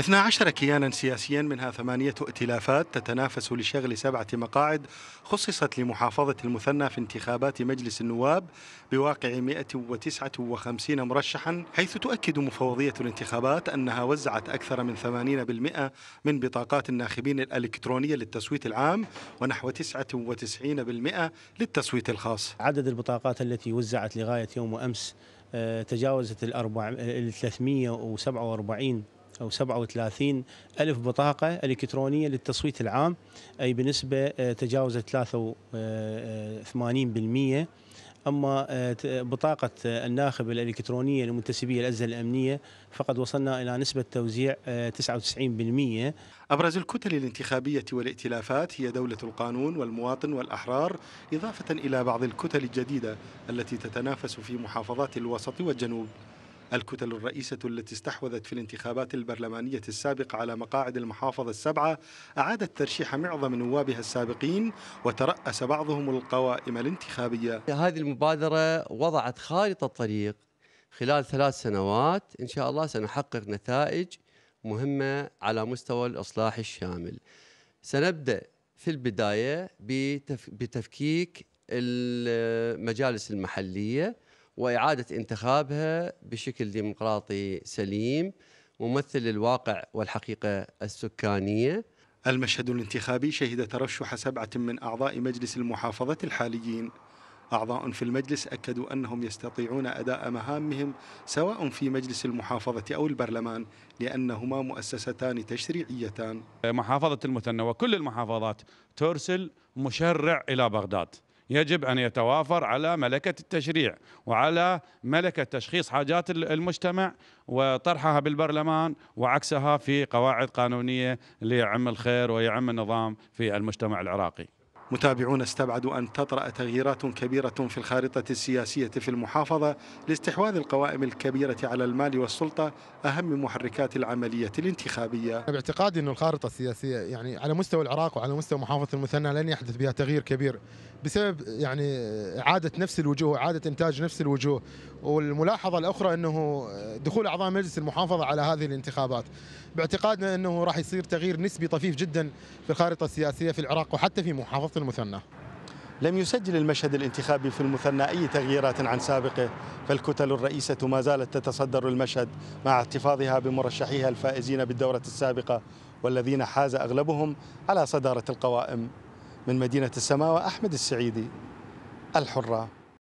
12 كيانا سياسيا منها ثمانية ائتلافات تتنافس لشغل سبعة مقاعد خصصت لمحافظة المثنى في انتخابات مجلس النواب بواقع 159 مرشحا حيث تؤكد مفوضية الانتخابات أنها وزعت أكثر من 80% من بطاقات الناخبين الإلكترونية للتصويت العام ونحو 99% للتصويت الخاص عدد البطاقات التي وزعت لغاية يوم أمس آه، تجاوزت ال 347 أو 37 ألف بطاقة إلكترونية للتصويت العام أي بنسبة آه، تجاوزت 83% آه، آه، أما بطاقة الناخب الإلكترونية لمنتسبي الأجهزة الأمنية فقد وصلنا إلى نسبة توزيع 99% أبرز الكتل الانتخابية والائتلافات هي دولة القانون والمواطن والأحرار إضافة إلى بعض الكتل الجديدة التي تتنافس في محافظات الوسط والجنوب الكتل الرئيسة التي استحوذت في الانتخابات البرلمانية السابقة على مقاعد المحافظة السبعة أعادت ترشيح معظم نوابها السابقين وترأس بعضهم القوائم الانتخابية هذه المبادرة وضعت خارطة طريق خلال ثلاث سنوات إن شاء الله سنحقق نتائج مهمة على مستوى الإصلاح الشامل سنبدأ في البداية بتفكيك المجالس المحلية واعاده انتخابها بشكل ديمقراطي سليم ممثل للواقع والحقيقه السكانيه. المشهد الانتخابي شهد ترشح سبعه من اعضاء مجلس المحافظه الحاليين. أعضاء في المجلس أكدوا أنهم يستطيعون أداء مهامهم سواء في مجلس المحافظة أو البرلمان لأنهما مؤسستان تشريعيتان محافظة المثنى وكل المحافظات ترسل مشرع إلى بغداد يجب أن يتوافر على ملكة التشريع وعلى ملكة تشخيص حاجات المجتمع وطرحها بالبرلمان وعكسها في قواعد قانونية ليعم الخير ويعم النظام في المجتمع العراقي متابعون استبعدوا أن تطرأ تغييرات كبيرة في الخارطة السياسية في المحافظة لاستحواذ القوائم الكبيرة على المال والسلطة أهم محركات العملية الانتخابية باعتقادي أن الخارطة السياسية يعني على مستوى العراق وعلى مستوى محافظة المثنى لن يحدث بها تغيير كبير بسبب يعني إعادة نفس الوجوه إعادة إنتاج نفس الوجوه والملاحظة الأخرى أنه دخول أعضاء مجلس المحافظة على هذه الانتخابات باعتقادنا أنه راح يصير تغيير نسبي طفيف جدا في الخارطة السياسية في العراق وحتى في محافظة المثنى لم يسجل المشهد الانتخابي في المثنى أي تغييرات عن سابقه فالكتل الرئيسة ما زالت تتصدر المشهد مع احتفاظها بمرشحيها الفائزين بالدورة السابقة والذين حاز أغلبهم على صدارة القوائم من مدينة السماوة أحمد السعيدي الحرة